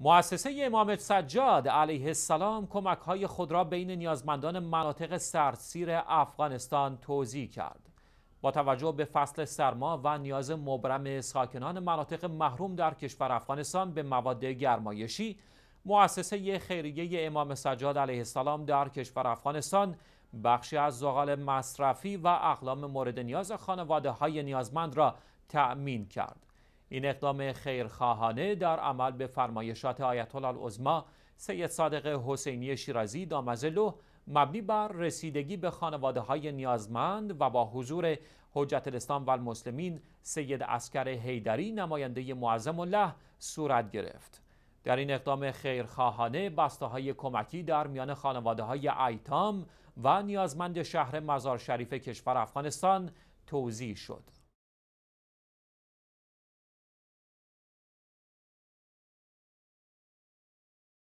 مؤسسه امام سجاد علیه السلام کمک های خود را بین نیازمندان مناطق سرسیر افغانستان توضیح کرد. با توجه به فصل سرما و نیاز مبرم ساکنان مناطق محروم در کشور افغانستان به مواد گرمایشی، مؤسسه خیریه امام سجاد علیه السلام در کشور افغانستان بخشی از زغال مصرفی و اقلام مورد نیاز خانواده های نیازمند را تأمین کرد. این اقدام خیرخواهانه در عمل به فرمایشات آیت الله سید صادق حسینی شیرازی دامزلو مبنی بر رسیدگی به خانواده های نیازمند و با حضور حجت الاسلام و المسلمین سید اسکر حیدری نماینده معظم الله صورت گرفت در این اقدام خیرخواهانه بسته های کمکی در میان خانواده های ایتام و نیازمند شهر مزار شریف کشور افغانستان توضیح شد